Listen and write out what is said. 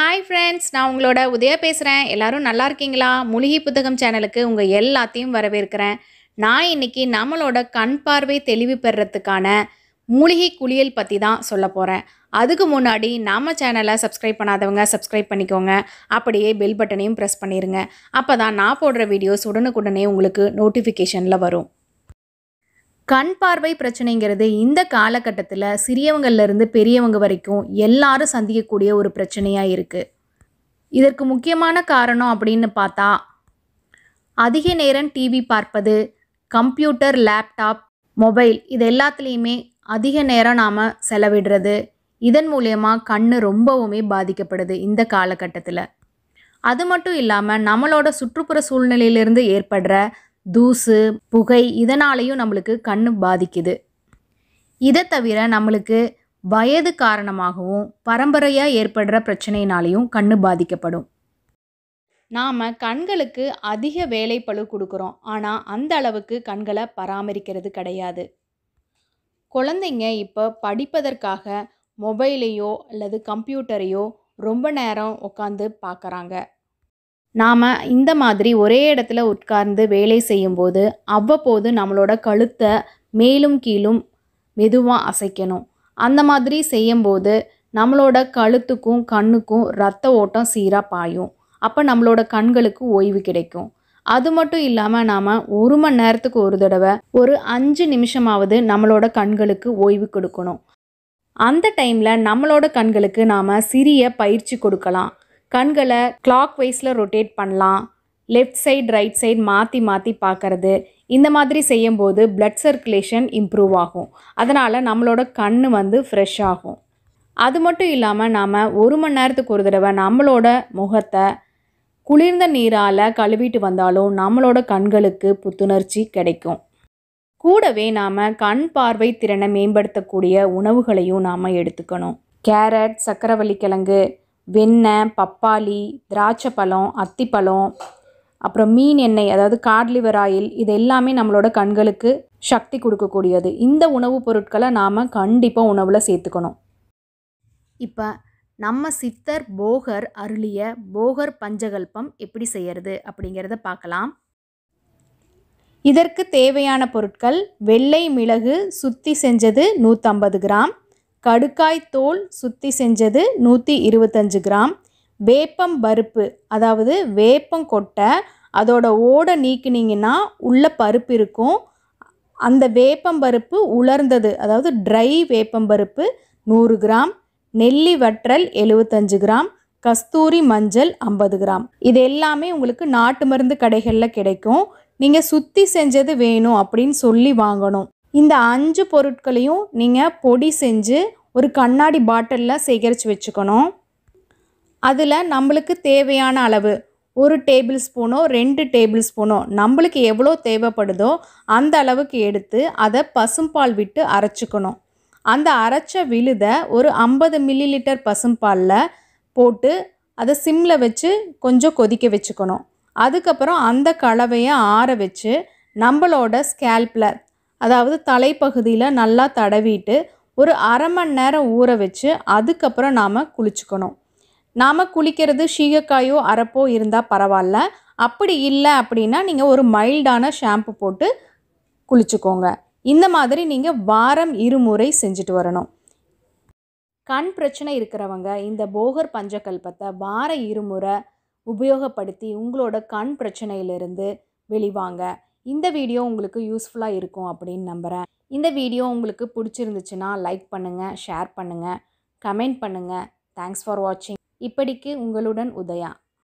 hi friends நான் உங்களோட உதயா பேசுகிறேன் எல்லோரும் நல்லா இருக்கீங்களா மூலிகை புத்தகம் சேனலுக்கு உங்கள் எல்லாத்தையும் வரவேற்கிறேன் நான் இன்றைக்கி நம்மளோட கண் பார்வை தெளிவு பெறத்துக்கான மூலிகை குளியல் பற்றி தான் சொல்ல போகிறேன் அதுக்கு முன்னாடி நம்ம சேனலை சப்ஸ்கிரைப் பண்ணாதவங்க சப்ஸ்கிரைப் பண்ணிக்கோங்க அப்படியே பெல் பட்டனையும் ப்ரெஸ் பண்ணிடுங்க அப்போ தான் நான் போடுற வீடியோஸ் உடனுக்குடனே உங்களுக்கு நோட்டிஃபிகேஷனில் வரும் கண் பார்வை பிரச்சனைங்கிறது இந்த காலகட்டத்தில் சிறியவங்கள்லேருந்து பெரியவங்க வரைக்கும் எல்லாரும் சந்திக்கக்கூடிய ஒரு பிரச்சனையாக இருக்குது இதற்கு முக்கியமான காரணம் அப்படின்னு பார்த்தா அதிக நேரம் டிவி பார்ப்பது கம்ப்யூட்டர் லேப்டாப் மொபைல் இது எல்லாத்துலேயுமே அதிக நேரம் நாம் செலவிடுறது இதன் மூலயமா கண் ரொம்பவுமே பாதிக்கப்படுது இந்த காலகட்டத்தில் அது மட்டும் இல்லாமல் நம்மளோட சுற்றுப்புற சூழ்நிலையிலிருந்து ஏற்படுற தூசு புகை இதனாலேயும் நம்மளுக்கு கண் பாதிக்குது இதை தவிர நம்மளுக்கு வயது காரணமாகவும் பரம்பரையாக ஏற்படுற பிரச்சனையினாலையும் கண் பாதிக்கப்படும் நாம் கண்களுக்கு அதிக வேலைப்பழு கொடுக்குறோம் ஆனால் அந்த அளவுக்கு கண்களை பராமரிக்கிறது கிடையாது குழந்தைங்க இப்போ படிப்பதற்காக மொபைலையோ அல்லது கம்ப்யூட்டரையோ ரொம்ப நேரம் உட்காந்து பார்க்குறாங்க நாம் இந்த மாதிரி ஒரே இடத்துல உட்கார்ந்து வேலை செய்யும்போது அவ்வப்போது நம்மளோட கழுத்தை மேலும் கீழும் மெதுவாக அசைக்கணும் அந்த மாதிரி செய்யும்போது நம்மளோட கழுத்துக்கும் கண்ணுக்கும் ரத்த ஓட்டம் சீராக பாயும் அப்போ நம்மளோட கண்களுக்கு ஓய்வு கிடைக்கும் அது மட்டும் இல்லாமல் நாம் ஒரு மணி நேரத்துக்கு ஒரு தடவை ஒரு அஞ்சு நிமிஷமாவது நம்மளோட கண்களுக்கு ஓய்வு கொடுக்கணும் அந்த டைமில் நம்மளோட கண்களுக்கு நாம் சிறிய பயிற்சி கொடுக்கலாம் கண்களை கிளாக் வைஸில் ரொட்டேட் பண்ணலாம் லெஃப்ட் சைட் ரைட் சைட் மாற்றி மாற்றி பார்க்குறது இந்த மாதிரி செய்யும்போது பிளட் சர்க்குலேஷன் இம்ப்ரூவ் ஆகும் அதனால் நம்மளோட கண் வந்து ஃப்ரெஷ் ஆகும் அது மட்டும் இல்லாமல் நாம் ஒரு மணி நேரத்துக்கு ஒரு தடவை நம்மளோட முகத்தை குளிர்ந்த நீரால் கழுவிட்டு வந்தாலும் நம்மளோட கண்களுக்கு புத்துணர்ச்சி கிடைக்கும் கூடவே நாம் கண் பார்வை திறனை மேம்படுத்தக்கூடிய உணவுகளையும் நாம் எடுத்துக்கணும் கேரட் சக்கரவள்ளி கிழங்கு வெண்ணெய் பப்பாளி திராட்சை பழம் அத்திப்பழம் அப்புறம் மீன் எண்ணெய் அதாவது காட்லிவர் ஆயில் இது எல்லாமே நம்மளோட கண்களுக்கு சக்தி கொடுக்கக்கூடியது இந்த உணவுப் பொருட்களை நாம் கண்டிப்பாக உணவில் சேர்த்துக்கணும் இப்போ நம்ம சித்தர் போகர் அருளிய போகர் பஞ்சகல்பம் எப்படி செய்கிறது அப்படிங்கிறத பார்க்கலாம் இதற்கு தேவையான பொருட்கள் வெள்ளை மிளகு சுத்தி செஞ்சது நூற்றம்பது கிராம் கடுக்காய் தோல் சுத்தி செஞ்சது நூற்றி இருபத்தஞ்சு கிராம் வேப்பம் பருப்பு அதாவது வேப்பம் கொட்டை அதோட ஓடை நீக்கினீங்கன்னா உள்ள பருப்பு இருக்கும் அந்த வேப்பம் பருப்பு உலர்ந்தது அதாவது ட்ரை வேப்பம் பருப்பு நூறு கிராம் நெல்லி வற்றல் எழுபத்தஞ்சு கிராம் கஸ்தூரி மஞ்சள் ஐம்பது கிராம் இது எல்லாமே உங்களுக்கு நாட்டு மருந்து கடைகளில் கிடைக்கும் நீங்கள் சுற்றி செஞ்சது வேணும் அப்படின்னு சொல்லி வாங்கணும் இந்த அஞ்சு பொருட்களையும் நீங்கள் பொடி செஞ்சு ஒரு கண்ணாடி பாட்டிலில் சேகரித்து வச்சுக்கணும் அதில் நம்மளுக்கு தேவையான அளவு ஒரு டேபிள் ஸ்பூனோ ரெண்டு டேபிள் ஸ்பூனோ நம்மளுக்கு எவ்வளோ தேவைப்படுதோ அந்த அளவுக்கு எடுத்து அதை பசும்பால் விட்டு அரைச்சிக்கணும் அந்த அரைச்ச விழுதை ஒரு ஐம்பது மில்லி லிட்டர் பசும்பாலில் போட்டு அதை சிம்மில் வச்சு கொஞ்சம் கொதிக்க வச்சுக்கணும் அதுக்கப்புறம் அந்த கலவையை ஆற வச்சு நம்மளோட ஸ்கேல்பில் அதாவது தலைப்பகுதியில் நல்லா தடவிட்டு ஒரு அரை மணி நேரம் ஊற வச்சு அதுக்கப்புறம் நாம் குளிச்சுக்கணும் நாம் குளிக்கிறது சீகக்காயோ அரப்போ இருந்தால் பரவாயில்ல அப்படி இல்லை அப்படின்னா நீங்கள் ஒரு மைல்டான ஷாம்பு போட்டு குளிச்சுக்கோங்க இந்த மாதிரி நீங்கள் வாரம் இருமுறை செஞ்சுட்டு வரணும் கண் பிரச்சனை இருக்கிறவங்க இந்த போகர் பஞ்சகல்பத்தை வார இருமுறை உபயோகப்படுத்தி உங்களோட கண் பிரச்சனையிலிருந்து வெளிவாங்க இந்த வீடியோ உங்களுக்கு யூஸ்ஃபுல்லாக இருக்கும் அப்படின்னு நம்புகிறேன் இந்த வீடியோ உங்களுக்கு பிடிச்சிருந்துச்சுன்னா லைக் பண்ணுங்கள் ஷேர் பண்ணுங்கள் கமெண்ட் பண்ணுங்கள் தேங்க்ஸ் ஃபார் வாட்சிங் இப்படிக்கு உங்களுடன் உதயா